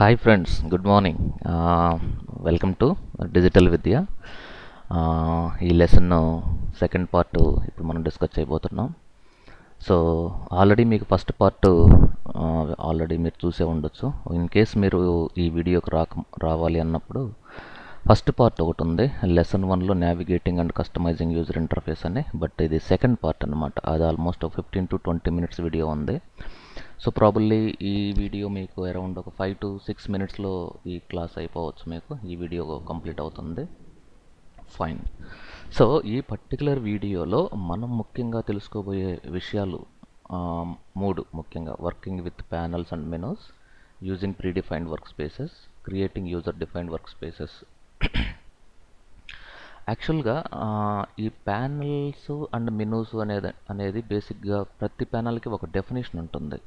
hi friends good morning welcome to digital Vidya ఈ lesson second part ఇప్పుడు మనం discuss చేయబోతున్నాం సో ఆల్రెడీ మీకు ఫస్ట్ పార్ట్ ఆల్రెడీ మీరు చూసే ఉండొచ్చు ఇన్ కేస్ మీరు ఈ వీడియోకి రాక రావాలి అన్నప్పుడు ఫస్ట్ పార్ట్ ఒకటి ఉంది లెసన్ వన్లో navigating and customising user interface అని బట్ ఇది సెకండ్ పార్ట్ అనమాట అది almost fifteen to twenty minutes video ఉంది సో ప్రాబుల్లీ ఈ వీడియో మీకు అరౌండ్ ఒక ఫైవ్ టు సిక్స్ మినిట్స్లో ఈ క్లాస్ అయిపోవచ్చు మీకు ఈ వీడియో కంప్లీట్ అవుతుంది ఫైన్ సో ఈ పర్టికులర్ వీడియోలో మనం ముఖ్యంగా తెలుసుకోబోయే విషయాలు మూడు ముఖ్యంగా working with panels and menus using predefined workspaces creating user defined workspaces యాక్చువల్గా ఈ ప్యానల్స్ అండ్ మెనూస్ అనేది అనేది బేసిక్గా ప్రతి ప్యానల్కి ఒక డెఫినేషన్ ఉంటుంది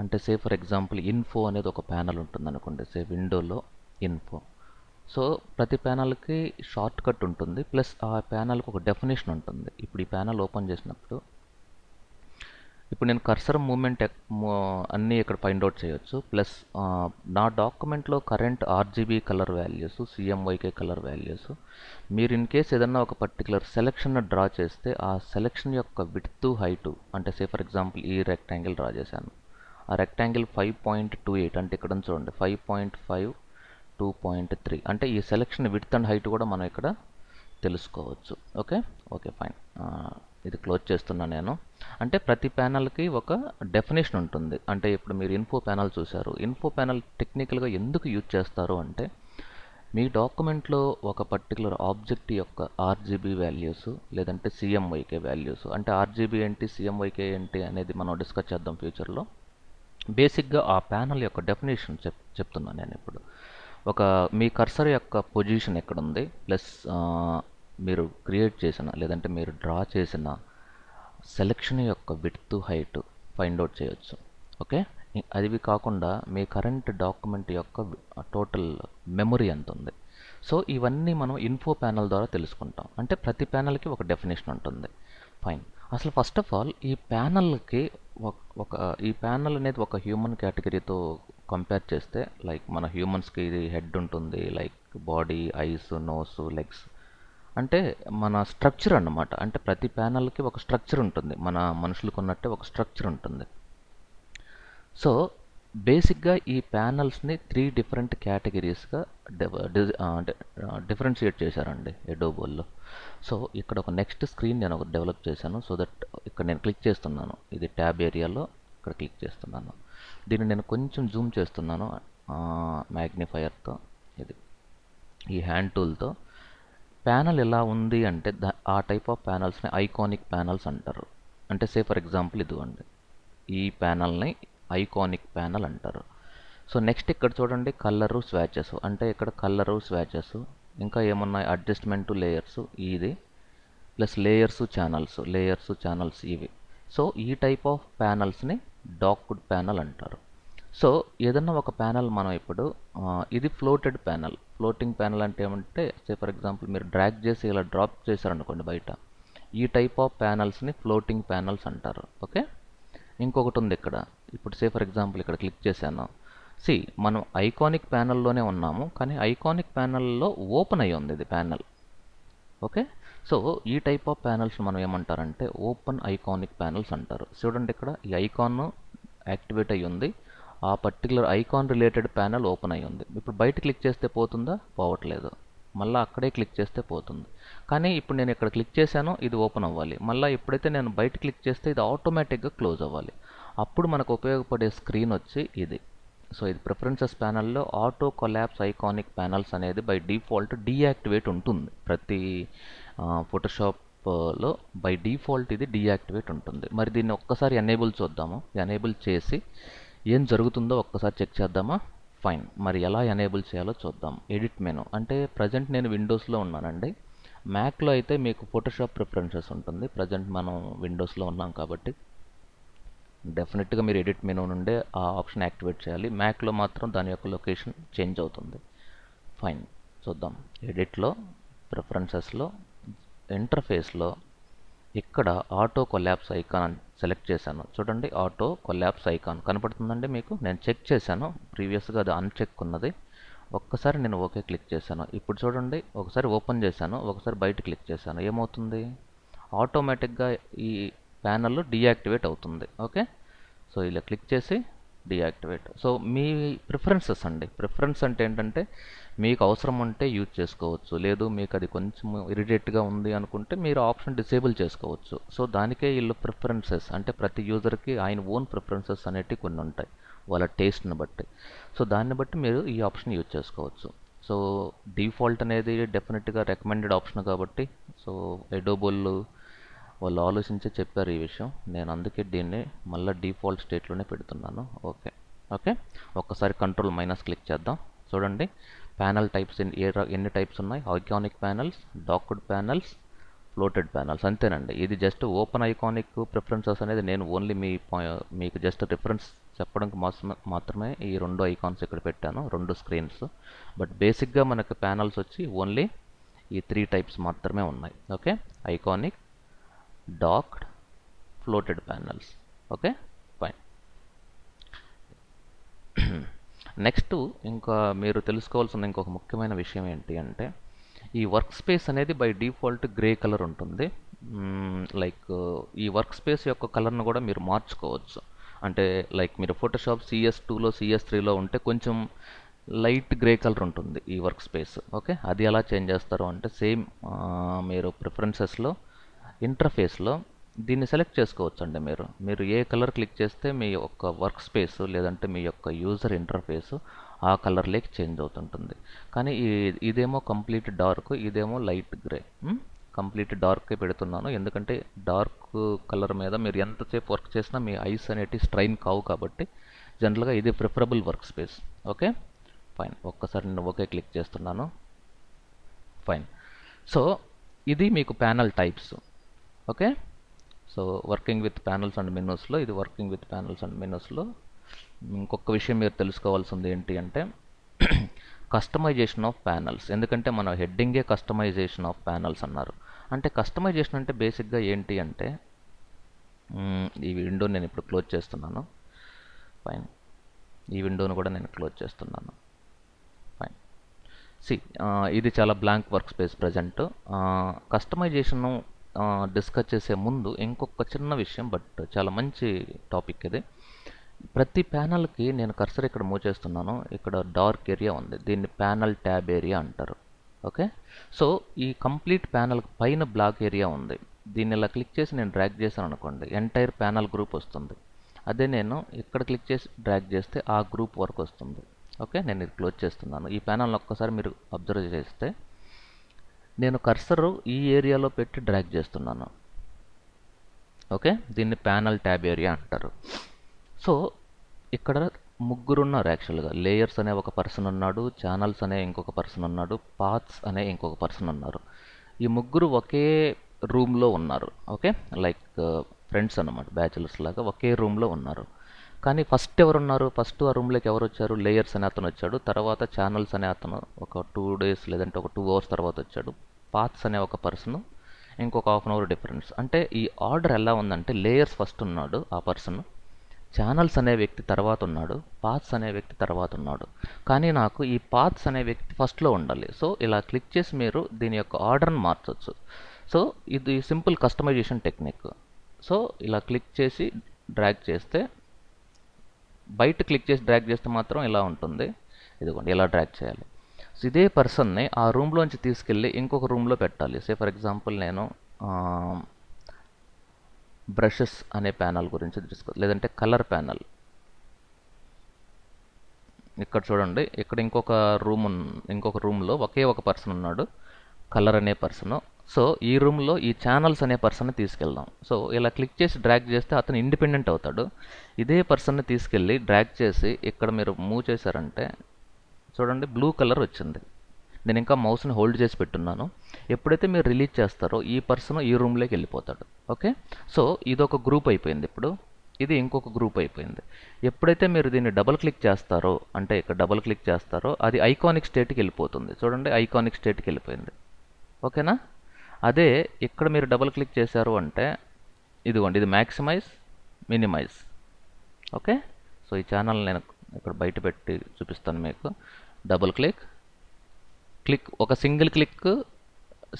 అంటే సే ఫర్ ఎగ్జాంపుల్ ఇన్ఫో అనేది ఒక ప్యానల్ ఉంటుంది అనుకోండి సే విండోలో ఇన్ఫో సో ప్రతి ప్యానల్కి షార్ట్ కట్ ఉంటుంది ప్లస్ ఆ ప్యానల్కి ఒక డెఫినేషన్ ఉంటుంది ఇప్పుడు ఈ ప్యానల్ ఓపెన్ చేసినప్పుడు ఇప్పుడు నేను కర్సర్ మూమెంట్ అన్నీ ఇక్కడ ఫైండ్ అవుట్ చేయొచ్చు ప్లస్ నా డాక్యుమెంట్లో current RGB colour values CMYK colour values మీరు ఇన్ కేస్ ఏదన్నా ఒక పర్టికులర్ సెలెక్షన్ డ్రా చేస్తే ఆ సెలెక్షన్ యొక్క విడ్త్ హైటు అంటే సే ఫర్ ఎగ్జాంపుల్ ఈ రెక్టాంగిల్ డ్రా చేశాను ఆ rectangle five point two eight అంటే ఇక్కడ చూడండి five point five two point three అంటే ఈ సెలెక్షన్ విడ్త్ అండ్ హైట్ కూడా మనం ఇక్కడ తెలుసుకోవచ్చు ఓకే ఓకే ఫైన్ ఇది క్లోజ్ చేస్తున్నా నేను అంటే ప్రతి ప్యానల్కి ఒక డెఫినేషన్ ఉంటుంది అంటే ఇప్పుడు మీరు ఇన్ఫో ప్యానల్ చూశారు ఇన్ఫో ప్యానల్ టెక్నికల్గా ఎందుకు యూజ్ చేస్తారు అంటే మీ డాక్యుమెంట్లో ఒక పర్టికులర్ ఆబ్జెక్ట్ యొక్క ఆర్జీబీ వాల్యూస్ లేదంటే సిఎంవైకే వాల్యూస్ అంటే ఆర్జీబీ ఏంటి సిఎంవైకే ఏంటి అనేది మనం డిస్కస్ చేద్దాం ఫ్యూచర్లో బేసిక్గా ఆ ప్యానల్ యొక్క డెఫినేషన్ చెప్ చెప్తున్నాను నేను ఇప్పుడు ఒక మీ కర్సర్ యొక్క పొజిషన్ ఎక్కడుంది ప్లస్ మీరు క్రియేట్ చేసిన లేదంటే మీరు డ్రా చేసిన సెలెక్షన్ యొక్క విడ్త్ హైట్ ఫైండ్ అవుట్ చేయొచ్చు ఓకే అదివి కాకుండా మీ కరెంట్ డాక్యుమెంట్ యొక్క టోటల్ మెమొరీ ఎంత ఉంది సో ఇవన్నీ మనం ఇన్ఫో ప్యానల్ ద్వారా తెలుసుకుంటాం అంటే ప్రతి ప్యానల్కి ఒక డెఫినేషన్ ఉంటుంది ఫైన్ అసలు ఫస్ట్ ఆఫ్ ఆల్ ఈ ప్యానల్కి ఒక ఈ ప్యానల్ అనేది ఒక హ్యూమన్ కేటగిరీతో కంపేర్ చేస్తే లైక్ మన హ్యూమన్స్కి ఇది హెడ్ ఉంటుంది like body eyes nose legs అంటే మన స్ట్రక్చర్ అన్నమాట అంటే ప్రతి ప్యానల్కి ఒక స్ట్రక్చర్ ఉంటుంది మన మనుషులకు ఉన్నట్టే ఒక స్ట్రక్చర్ ఉంటుంది సో బేసిక్గా ఈ ప్యానల్స్ని త్రీ డిఫరెంట్ క్యాటగిరీస్గా డిఫరెన్షియేట్ చేశారండి ఎడోబోల్లో సో ఇక్కడ ఒక నెక్స్ట్ స్క్రీన్ నేను ఒక డెవలప్ చేశాను సో దట్ ఇక్కడ నేను క్లిక్ చేస్తున్నాను ఇది ట్యాబ్ ఏరియాలో ఇక్కడ క్లిక్ చేస్తున్నాను దీన్ని నేను కొంచెం జూమ్ చేస్తున్నాను మ్యాగ్నిఫైయర్తో ఇది ఈ హ్యాండ్ టూల్తో ప్యానల్ ఎలా ఉంది అంటే ఆ టైప్ ఆఫ్ ప్యానల్స్ని ఐకానిక్ ప్యానల్స్ అంటారు అంటే సే ఫర్ ఎగ్జాంపుల్ ఇదిగోండి ఈ ప్యానల్ని ఐకానిక్ ప్యానల్ అంటారు సో నెక్స్ట్ ఇక్కడ చూడండి కలరు స్వాచెస్ అంటే ఇక్కడ కలరు స్వాచెస్ ఇంకా ఏమున్నాయి అడ్జస్ట్మెంట్ లేయర్స్ ఇది plus layers channels layers channels ఇవి సో ఈ టైప్ ఆఫ్ ప్యానల్స్ని డాక్డ్ ప్యానల్ అంటారు సో ఏదన్నా ఒక ప్యానల్ మనం ఇప్పుడు ఇది ఫ్లోటెడ్ ప్యానల్ ఫ్లోటింగ్ ప్యానల్ అంటే ఏమంటే సే ఫర్ ఎగ్జాంపుల్ మీరు డ్రాగ్ చేసి ఇలా డ్రాప్ చేశారనుకోండి బయట ఈ టైప్ ఆఫ్ ప్యానల్స్ని ఫ్లోటింగ్ ప్యానల్స్ అంటారు ఓకే ఇంకొకటి ఉంది ఇక్కడ ఇప్పుడు సే ఫర్ ఎగ్జాంపుల్ ఇక్కడ క్లిక్ చేశాను సి మనం ఐకానిక్ ప్యానల్లోనే ఉన్నాము కానీ ఐకానిక్ ప్యానల్లో ఓపెన్ అయ్యి ఉంది ఇది ప్యానల్ ఓకే సో ఈ టైప్ ఆఫ్ ప్యానల్స్ మనం ఏమంటారంటే ఓపెన్ ఐకానిక్ ప్యానల్స్ అంటారు చూడండి ఇక్కడ ఈ ఐకాన్ యాక్టివేట్ అయ్యి ఉంది ఆ particular icon related panel open అయ్యి ఉంది ఇప్పుడు బయట క్లిక్ చేస్తే పోతుందా పోవట్లేదు మళ్ళీ అక్కడే క్లిక్ చేస్తే పోతుంది కానీ ఇప్పుడు నేను ఇక్కడ క్లిక్ చేశానో ఇది ఓపెన్ అవ్వాలి మళ్ళీ ఎప్పుడైతే నేను బయట క్లిక్ చేస్తే ఇది ఆటోమేటిక్గా క్లోజ్ అవ్వాలి అప్పుడు మనకు ఉపయోగపడే స్క్రీన్ వచ్చి ఇది సో ఇది ప్రిఫరెన్సెస్ ప్యానల్లో ఆటో కొలాబ్స్ ఐకానిక్ ప్యానల్స్ అనేది బై డిఫాల్ట్ డీయాక్టివేట్ ఉంటుంది ప్రతి ఫోటోషాప్లో బై డిఫాల్ట్ ఇది డీయాక్టివేట్ ఉంటుంది మరి దీన్ని ఒక్కసారి ఎనేబుల్ చూద్దాము ఎనేబుల్ చేసి ఏం జరుగుతుందో ఒక్కసారి చెక్ చేద్దామా ఫైన్ మరి ఎలా ఎనేబుల్ చేయాలో చూద్దాం ఎడిట్ మెను అంటే ప్రజెంట్ నేను విండోస్లో ఉన్నానండి మ్యాక్లో అయితే మీకు ఫోటోషాప్ ప్రిఫరెన్సెస్ ఉంటుంది ప్రజెంట్ మనం విండోస్లో ఉన్నాం కాబట్టి డెఫినెట్గా మీరు ఎడిట్ మెను నుండే ఆ ఆప్షన్ యాక్టివేట్ చేయాలి మ్యాక్లో మాత్రం దాని యొక్క లొకేషన్ చేంజ్ అవుతుంది ఫైన్ చూద్దాం ఎడిట్లో ప్రిఫరెన్సెస్లో ఇంటర్ఫేస్లో ఇక్కడ ఆటో కొలాబ్స్ ఐకాన్ సెలెక్ట్ చేశాను చూడండి ఆటో కొలాబ్స్ ఐకాన్ కనపడుతుందండి మీకు నేను చెక్ చేశాను ప్రీవియస్గా అది అన్చెక్ ఉన్నది ఒక్కసారి నేను ఓకే క్లిక్ చేశాను ఇప్పుడు చూడండి ఒకసారి ఓపెన్ చేశాను ఒకసారి బయట క్లిక్ చేశాను ఏమవుతుంది ఆటోమేటిక్గా ఈ ప్యానల్ డియాక్టివేట్ అవుతుంది ఓకే సో ఇలా క్లిక్ చేసి డియాక్టివేట్ సో మీ ప్రిఫరెన్సెస్ అండి ప్రిఫరెన్స్ అంటే ఏంటంటే మీకు అవసరం ఉంటే యూజ్ చేసుకోవచ్చు లేదు మీకు అది కొంచెం ఇరిటేట్గా ఉంది అనుకుంటే మీరు ఆప్షన్ డిసేబుల్ చేసుకోవచ్చు సో దానికే వీళ్ళు ప్రిఫరెన్సెస్ అంటే ప్రతి యూజర్కి ఆయన ఓన్ ప్రిఫరెన్సెస్ అనేటివి కొన్ని ఉంటాయి వాళ్ళ టేస్ట్ని బట్టి సో దాన్ని బట్టి మీరు ఈ ఆప్షన్ యూజ్ చేసుకోవచ్చు సో డిఫాల్ట్ అనేది డెఫినెట్గా రికమెండెడ్ ఆప్షన్ కాబట్టి సో ఎడోబుల్ వాళ్ళు ఆలోచించే చెప్పారు ఈ విషయం నేను అందుకే దీన్ని మళ్ళీ డిఫాల్ట్ స్టేట్లోనే పెడుతున్నాను ఓకే ఓకే ఒకసారి కంట్రోల్ మైనస్ క్లిక్ చేద్దాం చూడండి ప్యానల్ టైప్స్ ఎన్ని టైప్స్ ఉన్నాయి iconic panels docked panels floated panels అంతేనండి ఇది జస్ట్ ఓపెన్ ఐకానిక్ ప్రిఫరెన్సెస్ అనేది నేను ఓన్లీ మీ మీకు జస్ట్ రిఫరెన్స్ చెప్పడానికి మాత్రమే ఈ రెండు ఐకాన్స్ ఇక్కడ పెట్టాను రెండు స్క్రీన్స్ బట్ బేసిక్గా మనకు ప్యానల్స్ వచ్చి ఓన్లీ ఈ త్రీ టైప్స్ మాత్రమే ఉన్నాయి okay iconic docked floated panels okay fine next ఇంకా మీరు తెలుసుకోవాల్సిన ఇంకొక ముఖ్యమైన విషయం ఏంటి అంటే ఈ వర్క్ స్పేస్ అనేది బై డిఫాల్ట్ గ్రే కలర్ ఉంటుంది లైక్ mm, ఈ వర్క్ స్పేస్ యొక్క కలర్ను కూడా మీరు మార్చుకోవచ్చు అంటే లైక్ మీరు ఫోటోషాప్ సిఎస్ టూలో సిఎస్ త్రీలో ఉంటే కొంచెం లైట్ గ్రే కలర్ ఉంటుంది ఈ వర్క్ స్పేస్ ఓకే అది ఎలా చేంజ్ చేస్తారు అంటే సేమ్ మీరు ప్రిఫరెన్సెస్లో ఇంటర్ఫేస్లో దీన్ని సెలెక్ట్ చేసుకోవచ్చండి మీరు మీరు ఏ కలర్ క్లిక్ చేస్తే మీ యొక్క వర్క్ స్పేస్ లేదంటే మీ యొక్క యూజర్ ఇంటర్ఫేస్ ఆ కలర్లోకి చేంజ్ అవుతుంటుంది కానీ ఇదేమో కంప్లీట్ డార్క్ ఇదేమో లైట్ గ్రే కంప్లీట్ డార్కే పెడుతున్నాను ఎందుకంటే డార్క్ కలర్ మీద మీరు ఎంతసేపు వర్క్ చేసినా మీ ఐస్ అనేటి స్ట్రైన్ కావు కాబట్టి జనరల్గా ఇది preferable workspace okay fine ఒక్కసారి నేను ఓకే క్లిక్ చేస్తున్నాను ఫైన్ సో ఇది మీకు panel types okay so working with panels and మెనూస్లో ఇది వర్కింగ్ విత్ ప్యానల్స్ అండ్ మెనూస్లో ఇంకొక విషయం మీరు తెలుసుకోవాల్సింది ఏంటి అంటే కస్టమైజేషన్ ఆఫ్ ప్యానల్స్ ఎందుకంటే మన హెడ్డింగే కస్టమైజేషన్ ఆఫ్ ప్యానల్స్ అన్నారు అంటే కస్టమైజేషన్ అంటే బేసిక్గా ఏంటి అంటే ఈ విండో నేను ఇప్పుడు క్లోజ్ చేస్తున్నాను ఫైన్ ఈ విండోను కూడా నేను క్లోజ్ చేస్తున్నాను ఫైన్ సి ఇది చాలా blank workspace present customisation discuss చేసే ముందు ఇంకొక చిన్న విషయం బట్ చాలా మంచి టాపిక్ ఇది ప్రతి ప్యానల్కి నేను కర్సర్ ఇక్కడ మూవ్ చేస్తున్నాను ఇక్కడ డార్క్ ఏరియా ఉంది దీన్ని ప్యానల్ ట్యాబ్ ఏరియా అంటారు ఓకే సో ఈ కంప్లీట్ ప్యానల్ పైన బ్లాక్ ఏరియా ఉంది దీన్ని ఇలా క్లిక్ చేసి నేను డ్రాగ్ చేశాను అనుకోండి ఎంటైర్ ప్యానల్ గ్రూప్ వస్తుంది అదే నేను ఇక్కడ క్లిక్ చేసి డ్రాగ్ చేస్తే ఆ గ్రూప్ వరకు వస్తుంది ఓకే నేను ఇది క్లోజ్ చేస్తున్నాను ఈ ప్యానల్ని ఒక్కసారి మీరు అబ్జర్వ్ చేస్తే నేను కర్సరు ఈ ఏరియాలో పెట్టి డ్రాగ్ చేస్తున్నాను ఓకే దీన్ని ప్యానల్ ట్యాబ్ ఏరియా అంటారు సో ఇక్కడ ముగ్గురున్నారు యాక్చువల్గా లేయర్స్ అనే ఒక పర్సన్ ఉన్నాడు ఛానల్స్ అనే ఇంకొక పర్సన్ ఉన్నాడు పాత్స్ అనే ఇంకొక పర్సన్ ఉన్నారు ఈ ముగ్గురు ఒకే రూమ్లో ఉన్నారు ఓకే లైక్ ఫ్రెండ్స్ అనమాట బ్యాచిలర్స్ లాగా ఒకే రూమ్లో ఉన్నారు కానీ ఫస్ట్ ఎవరు ఉన్నారు ఫస్ట్ ఆ రూమ్లోకి ఎవరు వచ్చారు లేయర్స్ అనే అతను వచ్చాడు తర్వాత ఛానల్స్ అనే అతను ఒక టూ డేస్ లేదంటే ఒక టూ అవర్స్ తర్వాత వచ్చాడు పాత్స్ అనే ఒక పర్సన్ ఇంకొక హాఫ్ అన్ అవర్ డిఫరెన్స్ అంటే ఈ ఆర్డర్ ఎలా ఉందంటే లేయర్స్ ఫస్ట్ ఉన్నాడు ఆ పర్సన్ ఛానల్స్ అనే వ్యక్తి తర్వాత ఉన్నాడు పాత్స్ అనే వ్యక్తి తర్వాత ఉన్నాడు కానీ నాకు ఈ పాత్స్ అనే వ్యక్తి ఫస్ట్లో ఉండాలి సో ఇలా క్లిక్ చేసి మీరు దీని యొక్క ఆర్డర్ని మార్చవచ్చు సో ఇది సింపుల్ కస్టమైజేషన్ టెక్నిక్ సో ఇలా క్లిక్ చేసి డ్రాగ్ చేస్తే బయట క్లిక్ చేసి డ్రాక్ చేస్తే మాత్రం ఇలా ఉంటుంది ఇదిగోండి ఇలా డ్రాక్ చేయాలి సో ఇదే పర్సన్ని ఆ రూమ్లోంచి తీసుకెళ్ళి ఇంకొక రూమ్లో పెట్టాలి సే ఫర్ ఎగ్జాంపుల్ నేను బ్రషెస్ అనే ప్యానల్ గురించి తీసుకో లేదంటే కలర్ ప్యానల్ ఇక్కడ చూడండి ఇక్కడ ఇంకొక రూమ్ ఇంకొక రూమ్లో ఒకే ఒక పర్సన్ ఉన్నాడు కలర్ అనే పర్సను సో ఈ రూమ్లో ఈ ఛానల్స్ అనే పర్సన్ని తీసుకెళ్దాం సో ఇలా క్లిక్ చేసి డ్రాగ్ చేస్తే అతను ఇండిపెండెంట్ అవుతాడు ఇదే పర్సన్ని తీసుకెళ్ళి డ్రాగ్ చేసి ఇక్కడ మీరు మూవ్ చేశారంటే చూడండి బ్లూ కలర్ వచ్చింది నేను ఇంకా మౌస్ని హోల్డ్ చేసి పెట్టున్నాను ఎప్పుడైతే మీరు రిలీజ్ చేస్తారో ఈ పర్సన్ ఈ రూమ్లోకి వెళ్ళిపోతాడు ఓకే సో ఇది ఒక గ్రూప్ అయిపోయింది ఇప్పుడు ఇది ఇంకొక గ్రూప్ అయిపోయింది ఎప్పుడైతే మీరు దీన్ని డబల్ క్లిక్ చేస్తారో అంటే ఇక్కడ డబల్ క్లిక్ చేస్తారో అది ఐకానిక్ స్టేట్కి వెళ్ళిపోతుంది చూడండి ఐకానిక్ స్టేట్కి వెళ్ళిపోయింది ఓకేనా అదే ఇక్కడ మీరు డబుల్ క్లిక్ చేశారు అంటే ఇదిగోండి ఇది మ్యాక్సిమైజ్ మినిమైజ్ ఓకే సో ఈ ఛానల్ నేను ఇక్కడ బయట పెట్టి చూపిస్తాను మీకు డబుల్ క్లిక్ క్లిక్ ఒక single click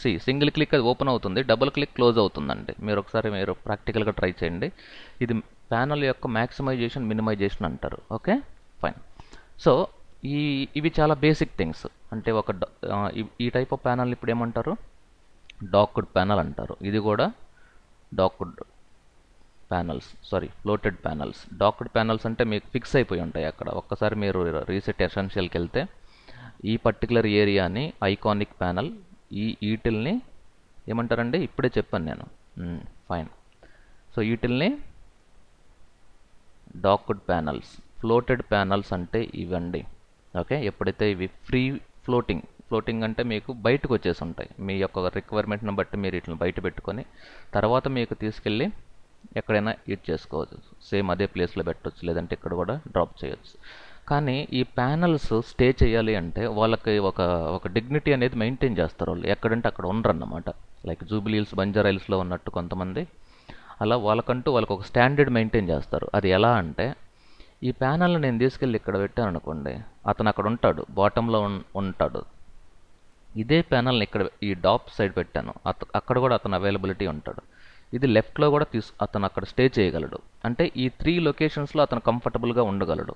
see single click అది ఓపెన్ అవుతుంది డబుల్ క్లిక్ క్లోజ్ అవుతుందండి మీరు ఒకసారి మీరు ప్రాక్టికల్గా ట్రై చేయండి ఇది ప్యానల్ యొక్క మ్యాక్సిమైజేషన్ మినిమైజేషన్ అంటారు ఓకే ఫైన్ సో ఈ ఇవి చాలా బేసిక్ థింగ్స్ అంటే ఒక ఈ టైప్ ఆఫ్ ప్యానల్ని ఇప్పుడు ఏమంటారు డాక్డ్ ప్యానల్ అంటారు ఇది కూడా docked panels sorry floated panels docked panels అంటే మీకు ఫిక్స్ అయిపోయి ఉంటాయి అక్కడ ఒక్కసారి మీరు రీసెట్ ఎసెన్షియల్కి వెళ్తే ఈ పర్టికులర్ ఏరియాని ఐకానిక్ ప్యానల్ ఈ ఈటిల్ని ఏమంటారండి ఇప్పుడే చెప్పాను నేను ఫైన్ సో వీటిల్ని డాక్డ్ ప్యానల్స్ ఫ్లోటెడ్ ప్యానల్స్ అంటే ఇవండి ఓకే ఎప్పుడైతే ఇవి ఫ్రీ ఫ్లోటింగ్ ఫ్లోటింగ్ అంటే మీకు బయటకు వచ్చేసి ఉంటాయి మీ యొక్క రిక్వైర్మెంట్ని బట్టి మీరు వీటిని బయట పెట్టుకొని తర్వాత మీకు తీసుకెళ్ళి ఎక్కడైనా యూజ్ చేసుకోవచ్చు సేమ్ అదే ప్లేస్లో పెట్టవచ్చు లేదంటే ఇక్కడ కూడా డ్రాప్ చేయొచ్చు కానీ ఈ ప్యానల్స్ స్టే చేయాలి అంటే వాళ్ళకి ఒక ఒక డిగ్నిటీ అనేది మెయింటైన్ చేస్తారు వాళ్ళు ఎక్కడంటే అక్కడ ఉండరన్నమాట లైక్ జూబిలీల్స్ బంజారాయిల్స్లో ఉన్నట్టు కొంతమంది అలా వాళ్ళకంటూ వాళ్ళకి ఒక స్టాండర్డ్ మెయింటైన్ చేస్తారు అది ఎలా అంటే ఈ ప్యానల్ని నేను తీసుకెళ్ళి ఇక్కడ పెట్టాను అనుకోండి అతను అక్కడ ఉంటాడు బాటంలో ఉంటాడు ఇదే ప్యానల్ని ఇక్కడ ఈ డాప్ సైడ్ పెట్టాను అక్కడ కూడా అతను అవైలబిలిటీ ఉంటాడు ఇది లెఫ్ట్లో కూడా తీసు అతను అక్కడ స్టే చేయగలడు అంటే ఈ త్రీ లొకేషన్స్లో అతను కంఫర్టబుల్గా ఉండగలడు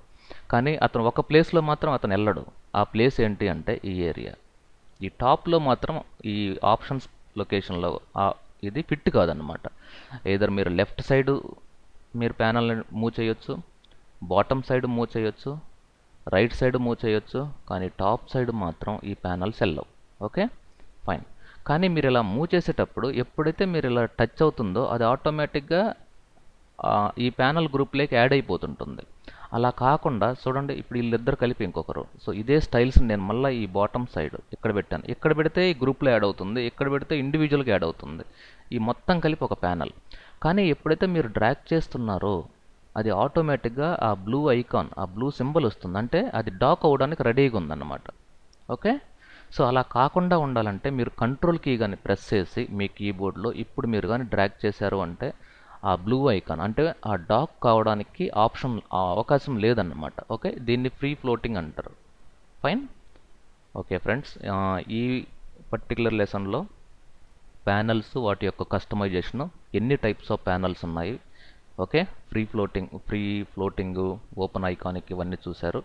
కానీ అతను ఒక ప్లేస్లో మాత్రం అతను వెళ్ళడు ఆ ప్లేస్ ఏంటి అంటే ఈ ఏరియా ఈ టాప్లో మాత్రం ఈ ఆప్షన్స్ లొకేషన్లో ఇది ఫిట్ కాదనమాట ఏదర్ మీరు లెఫ్ట్ సైడ్ మీరు ప్యానల్ని మూవ్ చేయొచ్చు బాటమ్ సైడ్ మూవ్ చేయొచ్చు రైట్ సైడ్ మూవ్ చేయొచ్చు కానీ టాప్ సైడ్ మాత్రం ఈ ప్యానల్స్ వెళ్ళవు ఓకే ఫైన్ కానీ మీరు ఇలా మూవ్ చేసేటప్పుడు ఎప్పుడైతే మీరు ఇలా టచ్ అవుతుందో అది ఆటోమేటిక్గా ఈ ప్యానల్ గ్రూప్లోకి యాడ్ అయిపోతుంటుంది అలా కాకుండా చూడండి ఇప్పుడు వీళ్ళిద్దరు కలిపి ఇంకొకరు సో ఇదే స్టైల్స్ నేను మళ్ళీ ఈ బాటమ్ సైడ్ ఇక్కడ పెట్టాను ఇక్కడ పెడితే ఈ గ్రూప్లో యాడ్ అవుతుంది ఇక్కడ పెడితే ఇండివిజువల్గా యాడ్ అవుతుంది ఈ మొత్తం కలిపి ఒక ప్యానల్ కానీ ఎప్పుడైతే మీరు డ్రాక్ చేస్తున్నారో అది ఆటోమేటిక్గా ఆ బ్లూ ఐకాన్ ఆ బ్లూ సింబల్ వస్తుంది అంటే అది డాక్ అవ్వడానికి రెడీగా ఉందన్నమాట ఓకే సో అలా కాకుండా ఉండాలంటే మీరు కంట్రోల్ కీ కానీ ప్రెస్ చేసి మీ కీబోర్డ్లో ఇప్పుడు మీరు కానీ డ్రాగ్ చేశారు అంటే ఆ బ్లూ ఐకాన్ అంటే ఆ డాక్ కావడానికి ఆప్షన్ అవకాశం లేదన్నమాట ఓకే దీన్ని ఫ్రీ ఫ్లోటింగ్ అంటారు ఫైన్ ఓకే ఫ్రెండ్స్ ఈ పర్టికులర్ లెసన్లో ప్యానల్స్ వాటి యొక్క కస్టమైజేషన్ ఎన్ని టైప్స్ ఆఫ్ ప్యానల్స్ ఉన్నాయి okay free floating free floating open iconic ఇవన్నీ చూశారు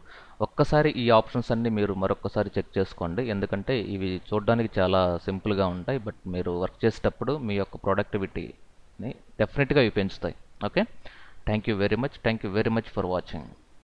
ఒక్కసారి ఈ ఆప్షన్స్ అన్నీ మీరు మరొకసారి చెక్ చేసుకోండి ఎందుకంటే ఇవి చూడడానికి చాలా సింపుల్గా ఉంటాయి బట్ మీరు వర్క్ చేసేటప్పుడు మీ యొక్క ప్రొడక్టివిటీని డెఫినెట్గా ఇవి పెంచుతాయి okay thank you very much thank you very much for watching